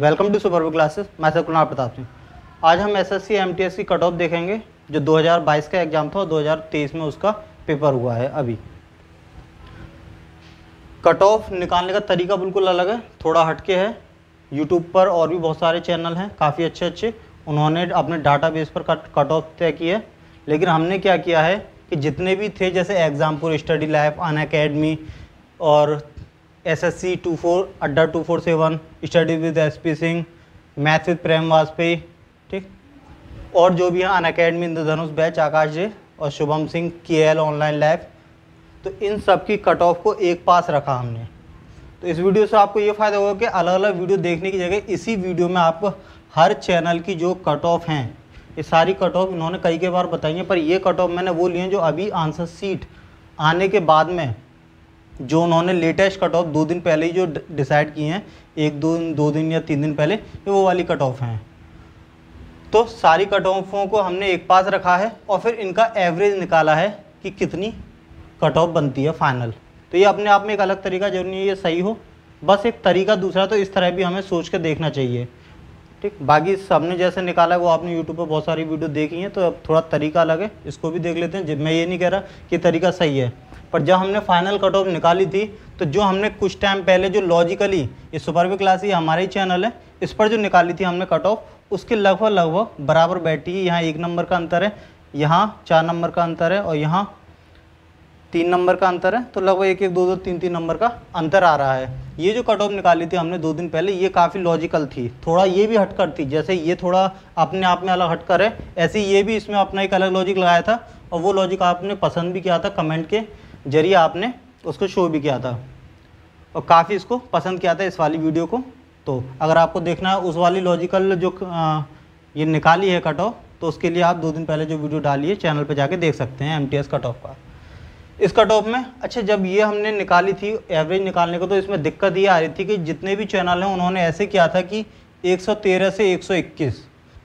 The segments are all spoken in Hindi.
वेलकम टू सुपर क्लासेस मैं सर कुणाल प्रताप सिंह आज हम S S C M T S की कट ऑफ देखेंगे जो 2022 का एग्ज़ाम था और 2023 में उसका पेपर हुआ है अभी कट ऑफ निकालने का तरीका बिल्कुल अलग है थोड़ा हटके है यूट्यूब पर और भी बहुत सारे चैनल हैं काफ़ी अच्छे अच्छे उन्होंने अपने डाटा बेस पर कट कट ऑफ तय की है लेकिन हमने क्या किया है कि जितने भी थे जैसे एग्ज़ामपुर स्टडी लाइफ अन और S S C two four Adda two four seven study with S P Singh math with Prem Vajpayee ठीक और जो भी हैं अन अकेडमी इंद्रधनुष बैच आकाश जी और शुभम सिंह के एल ऑनलाइन लैब तो इन सब की कट ऑफ को एक पास रखा हमने तो इस वीडियो से आपको ये फ़ायदा होगा कि अलग अलग वीडियो देखने की जगह इसी वीडियो में आपको हर चैनल की जो कट ऑफ हैं ये सारी कट ऑफ इन्होंने कई के बार बताई हैं पर ये कट ऑफ मैंने वो लिए जो अभी आंसर सीट आने के बाद में जो उन्होंने लेटेस्ट कट ऑफ दो दिन पहले ही जो डिसाइड किए हैं एक दो दो दिन या तीन दिन पहले वो वाली कट ऑफ हैं तो सारी कट ऑफों को हमने एक पास रखा है और फिर इनका एवरेज निकाला है कि कितनी कट ऑफ बनती है फाइनल तो ये अपने आप में एक अलग तरीका जरूरी है ये सही हो बस एक तरीका दूसरा तो इस तरह भी हमें सोच के देखना चाहिए ठीक बाकी सबने जैसे निकाला है वो आपने यूट्यूब पर बहुत सारी वीडियो देखी हैं तो अब थोड़ा तरीका अलग है इसको भी देख लेते हैं मैं ये नहीं कह रहा कि तरीका सही है पर जब हमने फाइनल कट ऑफ निकाली थी तो जो हमने कुछ टाइम पहले जो लॉजिकली ये सुपरवी क्लास ही हमारे ही चैनल है इस पर जो निकाली थी हमने कट ऑफ उसके लगभग लगभग बराबर बैठी है यहाँ एक नंबर का अंतर है यहाँ चार नंबर का अंतर है और यहाँ तीन नंबर का अंतर है तो लगभग एक एक दो दो तीन तीन नंबर का अंतर आ रहा है ये जो कट ऑफ निकाली थी हमने दो दिन पहले ये काफ़ी लॉजिकल थी थोड़ा ये भी हटकर थी जैसे ये थोड़ा अपने आप में अलग हटकर है ऐसे ये भी इसमें अपना एक अलग लॉजिक लगाया था और वो लॉजिक आपने पसंद भी किया था कमेंट के जरिए आपने उसको शो भी किया था और काफ़ी इसको पसंद किया था इस वाली वीडियो को तो अगर आपको देखना है उस वाली लॉजिकल जो आ, ये निकाली है कट ऑफ तो उसके लिए आप दो दिन पहले जो वीडियो डाली है चैनल पर जाके देख सकते हैं M T S cut off का इस कट ऑफ में अच्छा जब ये हमने निकाली थी एवरेज निकालने को तो इसमें दिक्कत ये आ रही थी कि जितने भी चैनल हैं उन्होंने ऐसे किया था कि 113 से 121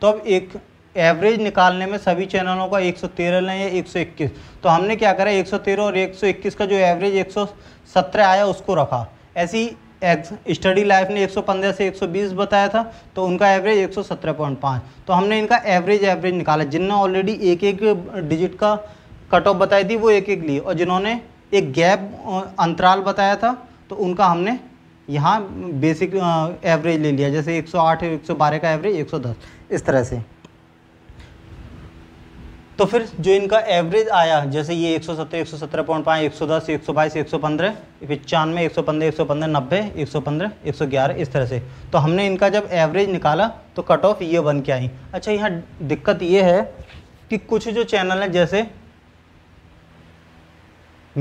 तो अब एक एवरेज निकालने में सभी चैनलों का 113 लें या एक तो हमने क्या करा 113 और 121 का जो एवरेज 117 आया उसको रखा ऐसी स्टडी लाइफ ने 115 से 120 बताया था तो उनका एवरेज 117.5 तो हमने इनका एवरेज एवरेज निकाला जिनने ऑलरेडी एक एक डिजिट का कट ऑफ बताई थी वो एक एक लिए और जिन्होंने एक गैप अंतराल बताया था तो उनका हमने यहाँ बेसिक एवरेज ले लिया जैसे 108 सौ का एवरेज 110 इस तरह से तो फिर जो इनका एवरेज आया जैसे ये 170, 117 पॉइंट पाँच एक सौ दस एक सौ बाईस एक सौ पंद्रह एक सौ पंद्रह एक सौ पंद्रह नब्बे एक सौ पंद्रह एक सौ ग्यारह इस तरह से तो हमने इनका जब एवरेज निकाला तो कट ऑफ ये बन के आई अच्छा यहाँ दिक्कत ये है कि कुछ जो चैनल हैं जैसे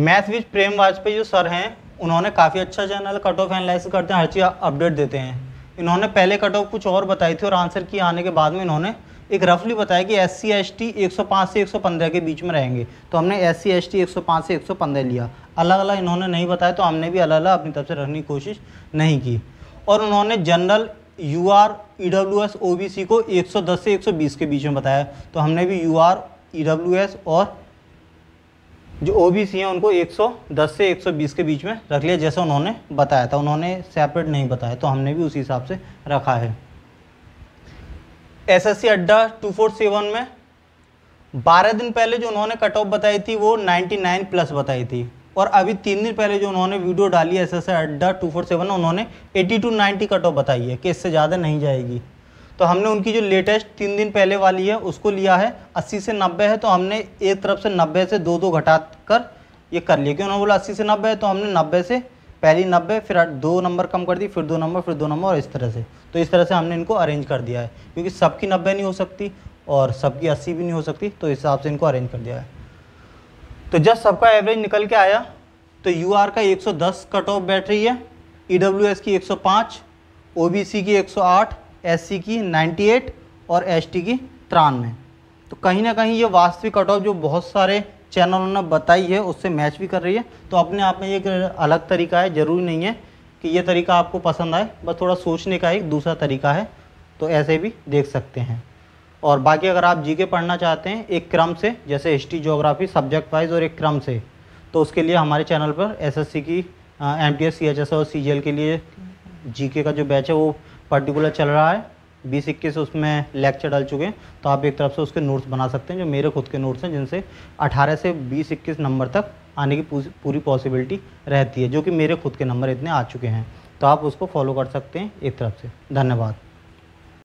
मैथ विच प्रेम वाजपेयी जो सर हैं उन्होंने काफ़ी अच्छा चैनल कट ऑफ एनालिसिस करते हैं हर चीज़ अपडेट देते हैं इन्होंने पहले कट ऑफ कुछ और बताई थी और आंसर की आने के बाद में इन्होंने एक रफली बताया कि एस सी एस टी एक सौ पाँच से एक सौ पंद्रह के बीच में रहेंगे तो हमने एस सी एस टी एक सौ पाँच से एक सौ पंद्रह लिया अलग अलग इन्होंने नहीं बताया तो हमने भी अलग अलग अपनी तरफ से रखने की कोशिश नहीं की और उन्होंने general U R E W S O B C को एक सौ दस से एक सौ बीस के बीच में बताया तो हमने भी U R E W S और जो ओ बी सी हैं उनको 110 से 120 के बीच में रख लिया जैसा उन्होंने बताया था उन्होंने सेपरेट नहीं बताया तो हमने भी उसी हिसाब से रखा है एसएससी अड्डा 247 में 12 दिन पहले जो उन्होंने कट ऑफ बताई थी वो 99 प्लस बताई थी और अभी तीन दिन पहले जो उन्होंने वीडियो डाली एस एस अड्डा 247 में उन्होंने 82 टू नाइन्टी कट ऑफ बताई है कि इससे ज़्यादा नहीं जाएगी तो हमने उनकी जो लेटेस्ट तीन दिन पहले वाली है उसको लिया है 80 से 90 है तो हमने एक तरफ से 90 से दो दो घटा कर ये कर लिया क्योंकि उन्होंने बोला अस्सी से नब्बे है तो हमने नब्बे से पहली नब्बे फिर दो नंबर कम कर दी फिर दो नंबर फिर दो नंबर और इस तरह से तो इस तरह से हमने इनको अरेंज कर दिया है क्योंकि सबकी नब्बे नहीं हो सकती और सबकी अस्सी भी नहीं हो सकती तो इस हिसाब से इनको अरेंज कर दिया है तो जब सबका एवरेज निकल के आया तो यू आर का एक कट ऑफ बैठ रही है ई डब्ल्यू एस की एक ओ बी सी की एक एस सी की नाइन्टी और एस टी की तिरानवे तो कहीं ना कहीं ये वास्तविक कट ऑफ जो बहुत सारे चैनलों ने बताई है उससे मैच भी कर रही है तो अपने आप में एक अलग तरीका है ज़रूरी नहीं है कि ये तरीका आपको पसंद आए बस थोड़ा सोचने का एक दूसरा तरीका है तो ऐसे भी देख सकते हैं और बाकी अगर आप जीके पढ़ना चाहते हैं एक क्रम से जैसे हिस्ट्री जोग्राफी सब्जेक्ट वाइज और एक क्रम से तो उसके लिए हमारे चैनल पर एसएससी की एम टी और सी के लिए जीके का जो बैच है वो पर्टिकुलर चल रहा है बीस इक्कीस उसमें लेक्चर डाल चुके हैं तो आप एक तरफ से उसके नोट्स बना सकते हैं जो मेरे खुद के नोट्स हैं जिनसे 18 से बीस इक्कीस नंबर तक आने की पूरी पॉसिबिलिटी रहती है जो कि मेरे खुद के नंबर इतने आ चुके हैं तो आप उसको फॉलो कर सकते हैं एक तरफ से धन्यवाद